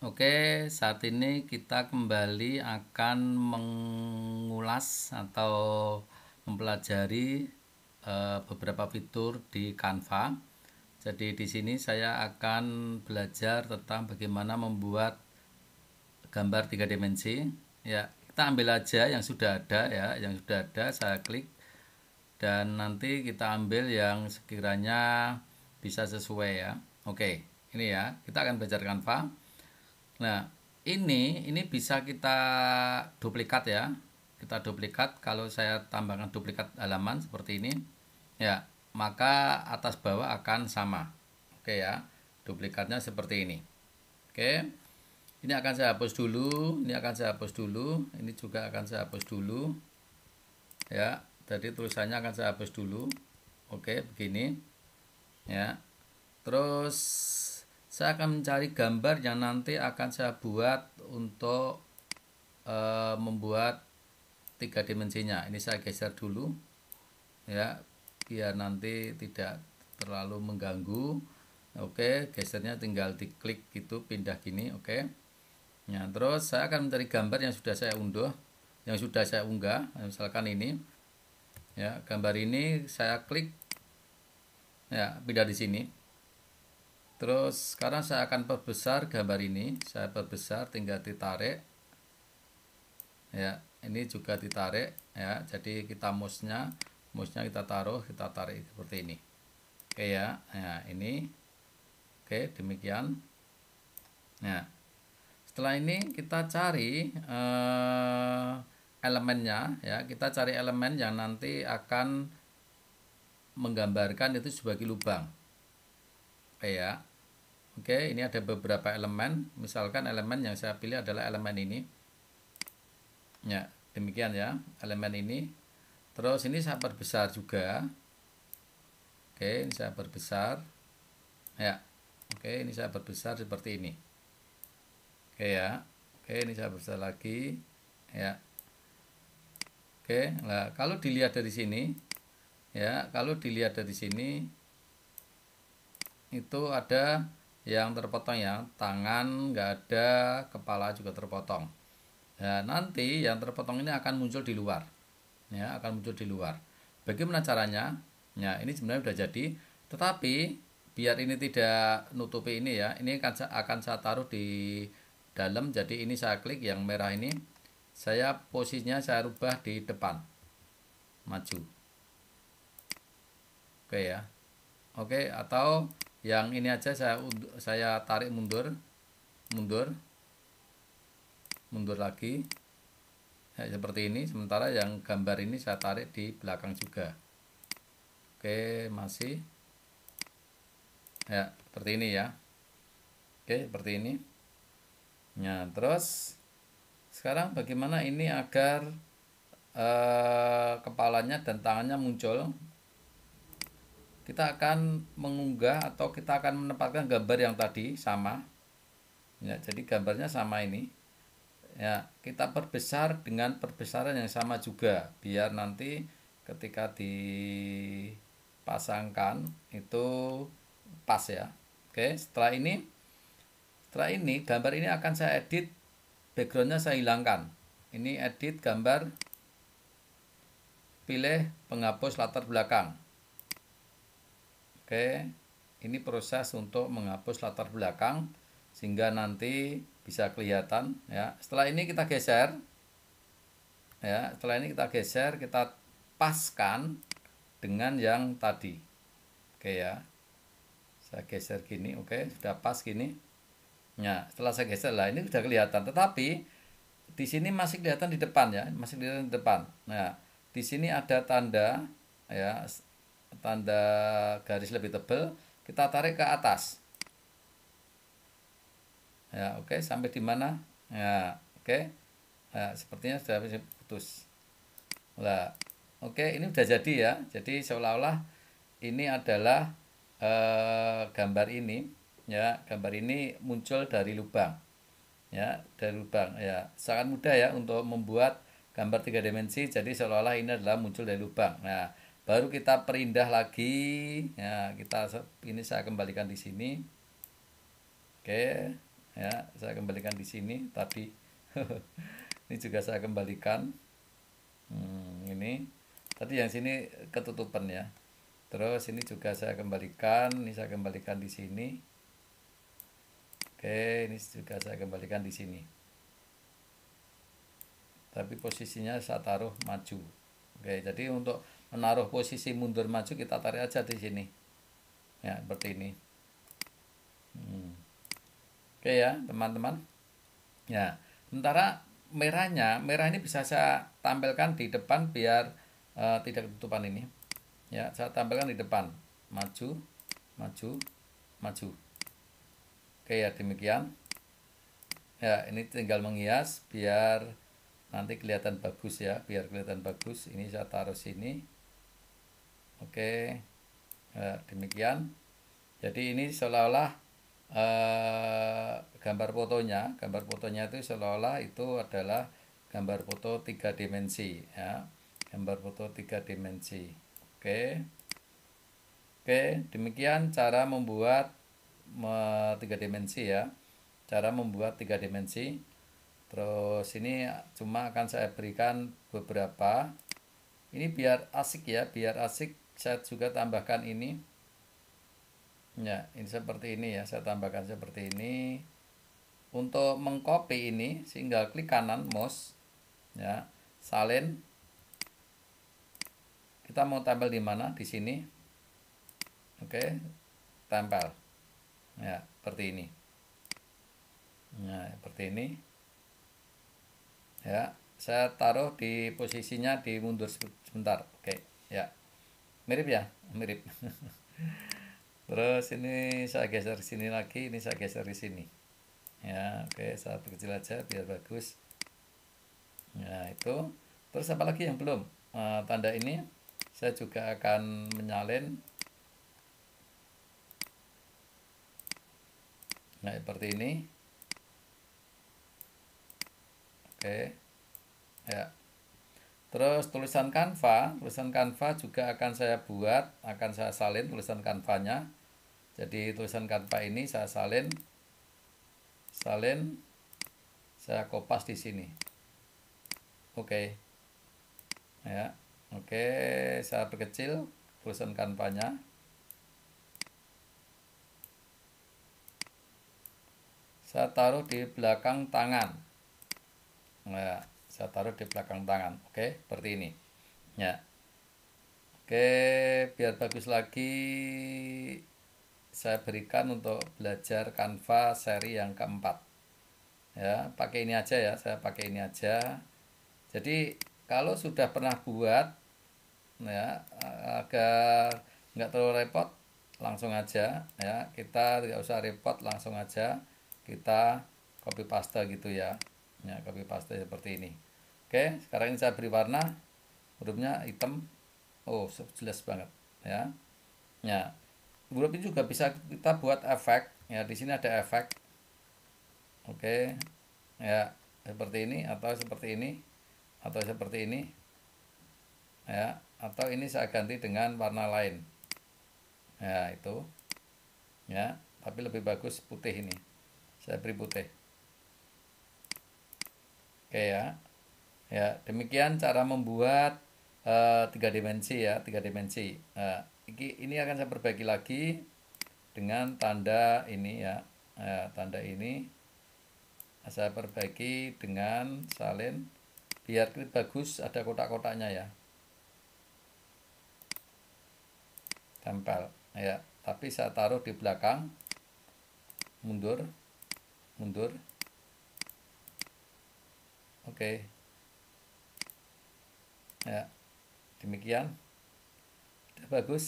Oke, saat ini kita kembali akan mengulas atau mempelajari eh, beberapa fitur di Canva. Jadi di sini saya akan belajar tentang bagaimana membuat gambar tiga dimensi. Ya, kita ambil aja yang sudah ada ya, yang sudah ada saya klik dan nanti kita ambil yang sekiranya bisa sesuai ya. Oke, ini ya, kita akan belajar Canva. Nah, ini ini bisa kita duplikat ya. Kita duplikat kalau saya tambahkan duplikat halaman seperti ini ya, maka atas bawah akan sama. Oke ya. Duplikatnya seperti ini. Oke. Ini akan saya hapus dulu, ini akan saya hapus dulu, ini juga akan saya hapus dulu. Ya, jadi tulisannya akan saya hapus dulu. Oke, begini. Ya. Terus saya akan mencari gambar yang nanti akan saya buat untuk e, membuat tiga dimensinya ini saya geser dulu ya biar nanti tidak terlalu mengganggu oke gesernya tinggal diklik gitu pindah gini oke nah terus saya akan mencari gambar yang sudah saya unduh yang sudah saya unggah misalkan ini ya gambar ini saya klik ya pindah di sini Terus sekarang saya akan perbesar gambar ini. Saya perbesar tinggal ditarik. Ya, ini juga ditarik ya. Jadi kita mouse-nya, mouse-nya kita taruh, kita tarik seperti ini. Oke ya. Ya, ini. Oke, demikian. Ya, Setelah ini kita cari eh, elemennya ya. Kita cari elemen yang nanti akan menggambarkan itu sebagai lubang. Oke ya. Oke, okay, ini ada beberapa elemen. Misalkan elemen yang saya pilih adalah elemen ini. Ya, demikian ya, elemen ini. Terus ini saya perbesar juga. Oke, okay, ini saya perbesar. Ya. Oke, okay, ini saya perbesar seperti ini. Oke ya. Oke, ini saya perbesar lagi. Ya. Oke, nah kalau dilihat dari sini ya, kalau dilihat dari sini itu ada yang terpotong ya tangan nggak ada kepala juga terpotong nah nanti yang terpotong ini akan muncul di luar ya akan muncul di luar bagaimana caranya ya ini sebenarnya sudah jadi tetapi biar ini tidak nutupi ini ya ini akan akan saya taruh di dalam jadi ini saya klik yang merah ini saya posisinya saya rubah di depan maju oke ya oke atau yang ini aja saya saya tarik mundur mundur mundur lagi ya, seperti ini sementara yang gambar ini saya tarik di belakang juga oke masih ya seperti ini ya oke seperti ini ya, terus sekarang bagaimana ini agar eh, kepalanya dan tangannya muncul kita akan mengunggah atau kita akan menempatkan gambar yang tadi sama ya jadi gambarnya sama ini ya kita perbesar dengan perbesaran yang sama juga biar nanti ketika dipasangkan itu pas ya oke setelah ini setelah ini gambar ini akan saya edit backgroundnya saya hilangkan ini edit gambar pilih penghapus latar belakang Oke, ini proses untuk menghapus latar belakang sehingga nanti bisa kelihatan ya. Setelah ini kita geser ya, setelah ini kita geser, kita paskan dengan yang tadi. Oke ya. Saya geser gini, oke, sudah pas gini. Ya, setelah saya geser lah ini sudah kelihatan, tetapi di sini masih kelihatan di depan ya, masih kelihatan di depan. Nah, di sini ada tanda ya tanda garis lebih tebal kita tarik ke atas ya oke okay. sampai di mana ya oke okay. ya, sepertinya sudah putus lah oke okay. ini sudah jadi ya jadi seolah-olah ini adalah eh, gambar ini ya gambar ini muncul dari lubang ya dari lubang ya sangat mudah ya untuk membuat gambar tiga dimensi jadi seolah-olah ini adalah muncul dari lubang nah baru kita perindah lagi ya kita ini saya kembalikan di sini oke ya saya kembalikan di sini tapi ini juga saya kembalikan hmm, ini tadi yang sini ketutupan ya terus ini juga saya kembalikan ini saya kembalikan di sini oke ini juga saya kembalikan di sini tapi posisinya saya taruh maju oke jadi untuk menaruh posisi mundur maju kita tarik aja di sini ya seperti ini hmm. oke ya teman-teman ya sementara merahnya merah ini bisa saya tampilkan di depan biar uh, tidak ketutupan ini ya saya tampilkan di depan maju maju maju oke ya demikian ya ini tinggal menghias biar nanti kelihatan bagus ya biar kelihatan bagus ini saya taruh sini Oke, eh, demikian. Jadi ini seolah-olah eh, gambar fotonya, gambar fotonya itu seolah-olah itu adalah gambar foto tiga dimensi ya, gambar foto tiga dimensi. Oke, oke demikian cara membuat me, tiga dimensi ya, cara membuat tiga dimensi. Terus ini cuma akan saya berikan beberapa. Ini biar asik ya, biar asik saya juga tambahkan ini ya ini seperti ini ya saya tambahkan seperti ini untuk mengcopy ini tinggal klik kanan mouse ya salin kita mau tempel di mana di sini oke tempel ya seperti ini nah seperti ini ya saya taruh di posisinya di mundur sebentar oke ya mirip ya mirip terus ini saya geser sini lagi ini saya geser di sini ya oke okay, saya kecil aja biar bagus nah itu terus apa lagi yang belum uh, tanda ini saya juga akan menyalin nah seperti ini oke okay. ya Terus tulisan kanva tulisan kanva juga akan saya buat, akan saya salin tulisan kanvanya Jadi tulisan kanva ini saya salin, salin, saya kopas di sini. Oke, okay. ya, oke, okay. saya perkecil tulisan kanvanya Saya taruh di belakang tangan. Nah, saya taruh di belakang tangan oke okay? seperti ini ya oke okay, biar bagus lagi saya berikan untuk belajar kanva seri yang keempat ya pakai ini aja ya saya pakai ini aja jadi kalau sudah pernah buat ya agar nggak terlalu repot langsung aja ya kita tidak usah repot langsung aja kita copy paste gitu ya ya copy paste seperti ini oke sekarang ini saya beri warna hurufnya hitam oh jelas banget ya ya huruf ini juga bisa kita buat efek ya di sini ada efek oke ya seperti ini atau seperti ini atau seperti ini ya atau ini saya ganti dengan warna lain ya itu ya tapi lebih bagus putih ini saya beri putih Oke ya. Ya, demikian cara membuat uh, tiga dimensi ya, tiga dimensi. Nah, ini akan saya perbaiki lagi dengan tanda ini ya. ya tanda ini saya perbaiki dengan salin biar bagus ada kotak-kotaknya ya. Tempel ya, tapi saya taruh di belakang mundur mundur Oke. Okay. Ya. Demikian. Bagus.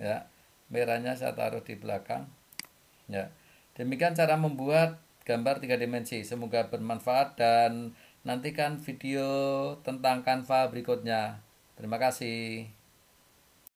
Ya. Merahnya saya taruh di belakang. Ya. Demikian cara membuat gambar tiga dimensi. Semoga bermanfaat dan nantikan video tentang Canva berikutnya. Terima kasih.